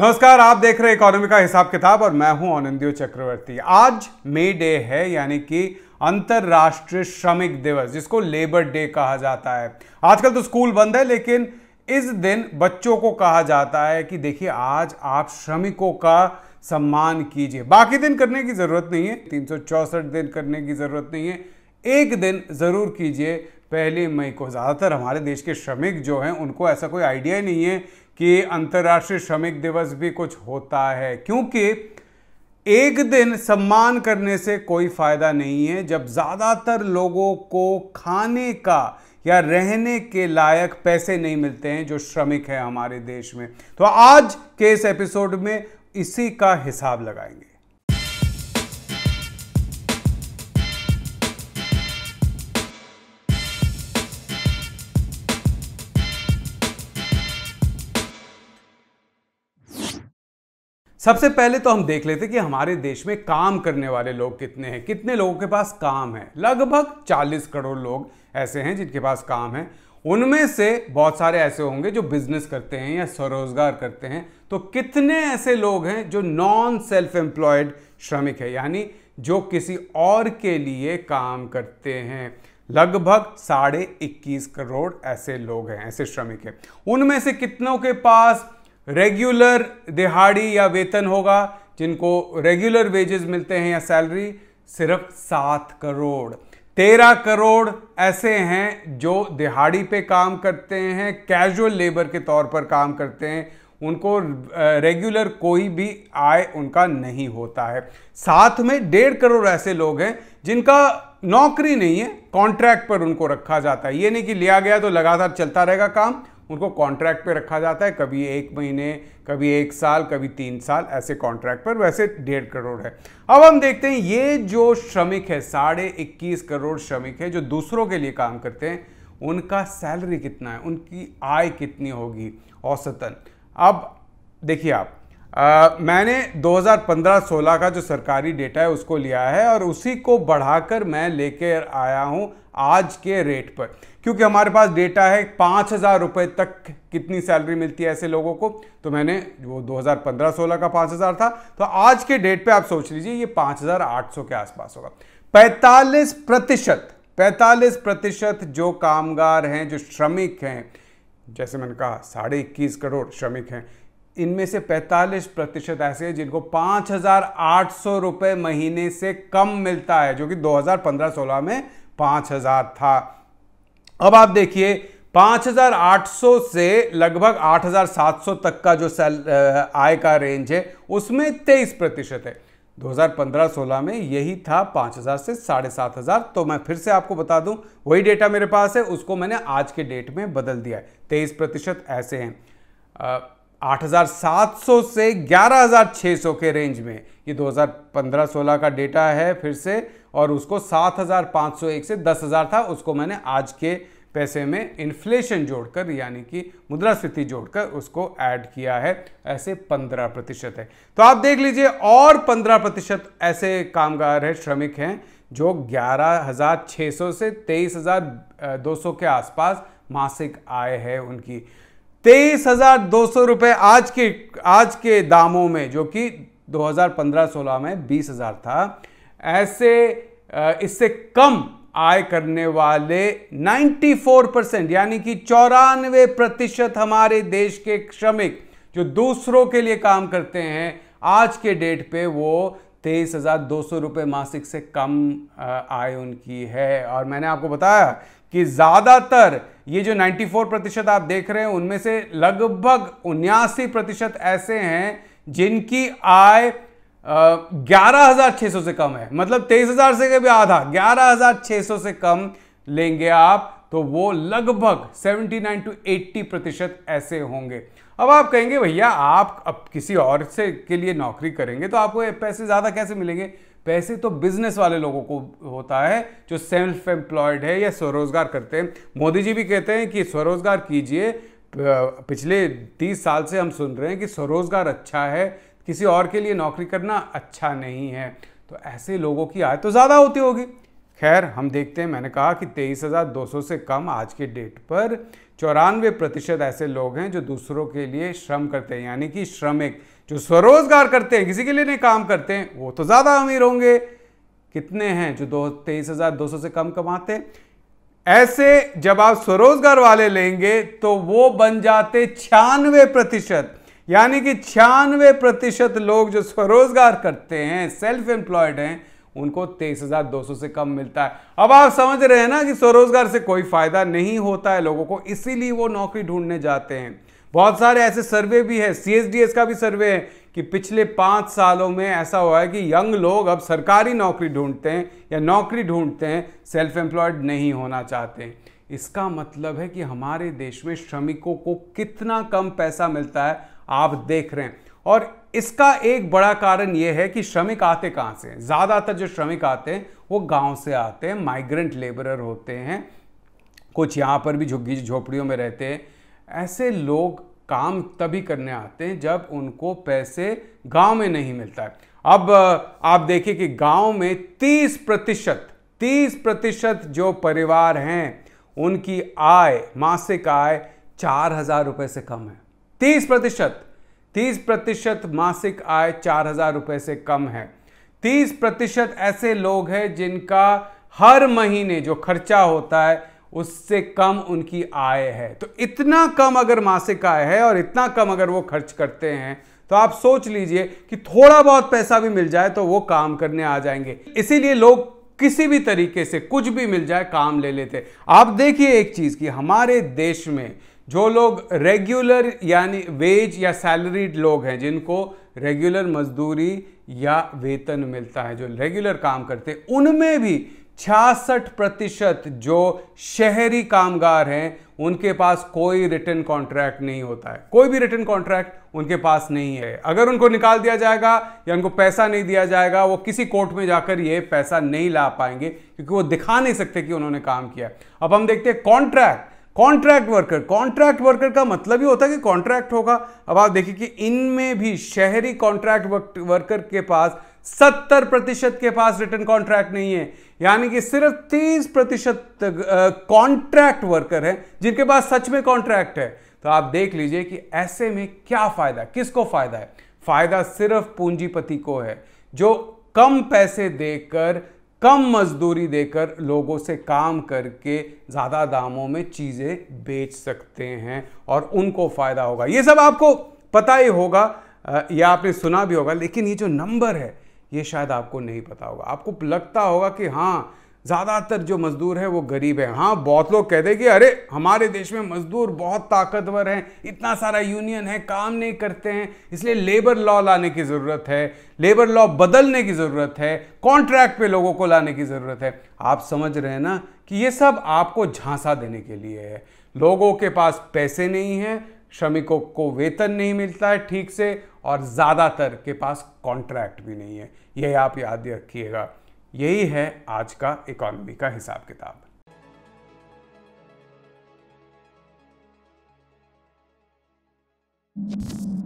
नमस्कार आप देख रहे हैं इकोनॉमी का हिसाब किताब और मैं हूं आनंदियो चक्रवर्ती आज मे डे है यानी कि अंतर्राष्ट्रीय श्रमिक दिवस जिसको लेबर डे कहा जाता है आजकल तो स्कूल बंद है लेकिन इस दिन बच्चों को कहा जाता है कि देखिए आज आप श्रमिकों का सम्मान कीजिए बाकी दिन करने की ज़रूरत नहीं है तीन दिन करने की ज़रूरत नहीं है एक दिन ज़रूर कीजिए पहली मई को ज़्यादातर हमारे देश के श्रमिक जो हैं उनको ऐसा कोई आइडिया नहीं है कि अंतर्राष्ट्रीय श्रमिक दिवस भी कुछ होता है क्योंकि एक दिन सम्मान करने से कोई फ़ायदा नहीं है जब ज़्यादातर लोगों को खाने का या रहने के लायक पैसे नहीं मिलते हैं जो श्रमिक हैं हमारे देश में तो आज के इस एपिसोड में इसी का हिसाब लगाएंगे सबसे पहले तो हम देख लेते कि हमारे देश में काम करने वाले लोग कितने हैं कितने लोगों के पास काम है लगभग 40 करोड़ लोग ऐसे हैं जिनके पास काम है उनमें से बहुत सारे ऐसे होंगे जो बिजनेस करते हैं या स्वरोजगार करते हैं तो कितने ऐसे लोग हैं जो नॉन सेल्फ एम्प्लॉयड श्रमिक है यानी जो किसी और के लिए काम करते हैं लगभग साढ़े इक्कीस करोड़ ऐसे लोग हैं ऐसे श्रमिक हैं उनमें से कितनों के पास रेगुलर दिहाड़ी या वेतन होगा जिनको रेगुलर वेजेस मिलते हैं या सैलरी सिर्फ सात करोड़ तेरह करोड़ ऐसे हैं जो दिहाड़ी पे काम करते हैं कैजुअल लेबर के तौर पर काम करते हैं उनको रेगुलर कोई भी आय उनका नहीं होता है साथ में डेढ़ करोड़ ऐसे लोग हैं जिनका नौकरी नहीं है कॉन्ट्रैक्ट पर उनको रखा जाता है ये नहीं कि लिया गया तो लगातार चलता रहेगा काम उनको कॉन्ट्रैक्ट पे रखा जाता है कभी एक महीने कभी एक साल कभी तीन साल ऐसे कॉन्ट्रैक्ट पर वैसे डेढ़ करोड़ है अब हम देखते हैं ये जो श्रमिक है साढ़े इक्कीस करोड़ श्रमिक है जो दूसरों के लिए काम करते हैं उनका सैलरी कितना है उनकी आय कितनी होगी औसतन अब देखिए आप आ, मैंने 2015-16 का जो सरकारी डेटा है उसको लिया है और उसी को बढ़ाकर मैं लेकर आया हूँ आज के रेट पर क्योंकि हमारे पास डेटा है पाँच हज़ार रुपये तक कितनी सैलरी मिलती है ऐसे लोगों को तो मैंने वो 2015-16 का हज़ार था तो आज के डेट पे आप सोच लीजिए ये हज़ार आठ सौ के आसपास होगा 45 प्रतिशत पैंतालीस प्रतिशत जो कामगार हैं जो श्रमिक हैं जैसे मैंने कहा साढ़े इक्कीस करोड़ श्रमिक हैं इनमें से 45 प्रतिशत ऐसे हैं जिनको 5,800 रुपए महीने से कम मिलता है जो कि 2015-16 में पांच हजार था अब आप देखिए 5,800 से लगभग 8,700 तक का जो सैल आय का रेंज है उसमें 23 प्रतिशत है 2015-16 में यही था 5,000 से साढ़े सात हज़ार तो मैं फिर से आपको बता दूं वही डेटा मेरे पास है उसको मैंने आज के डेट में बदल दिया है तेईस प्रतिशत ऐसे हैं 8,700 से 11,600 के रेंज में ये 2015-16 का डेटा है फिर से और उसको 7,501 से 10,000 था उसको मैंने आज के पैसे में इन्फ्लेशन जोड़कर यानी कि मुद्रास्फीति जोड़कर उसको ऐड किया है ऐसे 15 प्रतिशत है तो आप देख लीजिए और 15 प्रतिशत ऐसे कामगार हैं श्रमिक हैं जो 11,600 से 23,200 के आसपास मासिक आय है उनकी तेईस हजार दो सौ रुपये आज के आज के दामों में जो कि 2015-16 में बीस हजार था ऐसे इससे कम आय करने वाले 94 परसेंट यानी कि चौरानवे प्रतिशत हमारे देश के श्रमिक जो दूसरों के लिए काम करते हैं आज के डेट पे वो तेईस हज़ार दो सौ रुपये मासिक से कम आय उनकी है और मैंने आपको बताया कि ज़्यादातर ये जो 94 प्रतिशत आप देख रहे हैं उनमें से लगभग उन्यासी प्रतिशत ऐसे हैं जिनकी आय ग्यारह हजार छः सौ से कम है मतलब तेईस हजार से भी आधा ग्यारह हजार छः सौ से कम लेंगे आप तो वो लगभग 79 टू 80 प्रतिशत ऐसे होंगे अब आप कहेंगे भैया आप अब किसी और से के लिए नौकरी करेंगे तो आपको पैसे ज़्यादा कैसे मिलेंगे पैसे तो बिजनेस वाले लोगों को होता है जो सेल्फ एम्प्लॉयड है या स्वरोजगार करते हैं मोदी जी भी कहते हैं कि स्वरोजगार कीजिए पिछले तीस साल से हम सुन रहे हैं कि स्वरोजगार अच्छा है किसी और के लिए नौकरी करना अच्छा नहीं है तो ऐसे लोगों की आय तो ज़्यादा होती होगी खैर हम देखते हैं मैंने कहा कि तेईस हज़ार दो सौ से कम आज के डेट पर चौरानवे प्रतिशत ऐसे लोग हैं जो दूसरों के लिए श्रम करते हैं यानी कि श्रमिक जो स्वरोजगार करते हैं किसी के लिए नहीं काम करते हैं वो तो ज़्यादा अमीर होंगे कितने हैं जो दो तेईस हज़ार दो सौ से कम कमाते हैं ऐसे जब आप स्वरोजगार वाले लेंगे तो वो बन जाते छियानवे प्रतिशत यानी कि छियानवे प्रतिशत लोग जो स्वरोजगार करते हैं सेल्फ एम्प्लॉयड हैं उनको तेईस हज़ार दो सौ से कम मिलता है अब आप समझ रहे हैं ना कि स्वरोजगार से कोई फ़ायदा नहीं होता है लोगों को इसीलिए वो नौकरी ढूंढने जाते हैं बहुत सारे ऐसे सर्वे भी है सी का भी सर्वे है कि पिछले पाँच सालों में ऐसा हुआ है कि यंग लोग अब सरकारी नौकरी ढूंढते हैं या नौकरी ढूंढते हैं सेल्फ एम्प्लॉयड नहीं होना चाहते इसका मतलब है कि हमारे देश में श्रमिकों को कितना कम पैसा मिलता है आप देख रहे हैं और इसका एक बड़ा कारण यह है कि श्रमिक आते कहाँ से ज़्यादातर जो श्रमिक आते हैं वो गांव से आते हैं माइग्रेंट लेबरर होते हैं कुछ यहाँ पर भी झुग्गी झोपड़ियों में रहते हैं ऐसे लोग काम तभी करने आते हैं जब उनको पैसे गांव में नहीं मिलता है अब आप देखिए कि गांव में 30 प्रतिशत तीस प्रतिशत जो परिवार हैं उनकी आय मासिक आय चार हजार रुपये से कम है तीस प्रतिशत तीस प्रतिशत मासिक आय चार हजार रुपये से कम है तीस प्रतिशत ऐसे लोग हैं जिनका हर महीने जो खर्चा होता है उससे कम उनकी आय है तो इतना कम अगर मासिक आय है और इतना कम अगर वो खर्च करते हैं तो आप सोच लीजिए कि थोड़ा बहुत पैसा भी मिल जाए तो वो काम करने आ जाएंगे इसीलिए लोग किसी भी तरीके से कुछ भी मिल जाए काम ले लेते आप देखिए एक चीज़ कि हमारे देश में जो लोग रेगुलर यानी वेज या सैलरीड लोग हैं जिनको रेगुलर मजदूरी या वेतन मिलता है जो रेगुलर काम करते उनमें भी छियासठ प्रतिशत जो शहरी कामगार हैं उनके पास कोई रिटर्न कॉन्ट्रैक्ट नहीं होता है कोई भी रिटर्न कॉन्ट्रैक्ट उनके पास नहीं है अगर उनको निकाल दिया जाएगा या उनको पैसा नहीं दिया जाएगा वो किसी कोर्ट में जाकर ये पैसा नहीं ला पाएंगे क्योंकि वो दिखा नहीं सकते कि उन्होंने काम किया अब हम देखते हैं contract contract worker contract worker का मतलब ही होता है कि कॉन्ट्रैक्ट होगा अब आप देखिए कि इनमें भी शहरी कॉन्ट्रैक्ट वर्कर के पास सत्तर प्रतिशत के पास रिटर्न कॉन्ट्रैक्ट नहीं है यानी कि सिर्फ तीस प्रतिशत कॉन्ट्रैक्ट वर्कर हैं जिनके पास सच में कॉन्ट्रैक्ट है तो आप देख लीजिए कि ऐसे में क्या फायदा किसको फायदा है फायदा सिर्फ पूंजीपति को है जो कम पैसे देकर कम मजदूरी देकर लोगों से काम करके ज़्यादा दामों में चीज़ें बेच सकते हैं और उनको फ़ायदा होगा ये सब आपको पता ही होगा या आपने सुना भी होगा लेकिन ये जो नंबर है ये शायद आपको नहीं पता होगा आपको लगता होगा कि हाँ ज़्यादातर जो मज़दूर हैं वो गरीब हैं हाँ बहुत लोग कहते हैं कि अरे हमारे देश में मज़दूर बहुत ताकतवर हैं इतना सारा यूनियन है काम नहीं करते हैं इसलिए लेबर लॉ लाने की ज़रूरत है लेबर लॉ बदलने की ज़रूरत है कॉन्ट्रैक्ट पे लोगों को लाने की ज़रूरत है आप समझ रहे हैं ना कि ये सब आपको झांसा देने के लिए है लोगों के पास पैसे नहीं हैं श्रमिकों को वेतन नहीं मिलता है ठीक से और ज़्यादातर के पास कॉन्ट्रैक्ट भी नहीं है ये आप याद रखिएगा यही है आज का इकॉनमी का हिसाब किताब you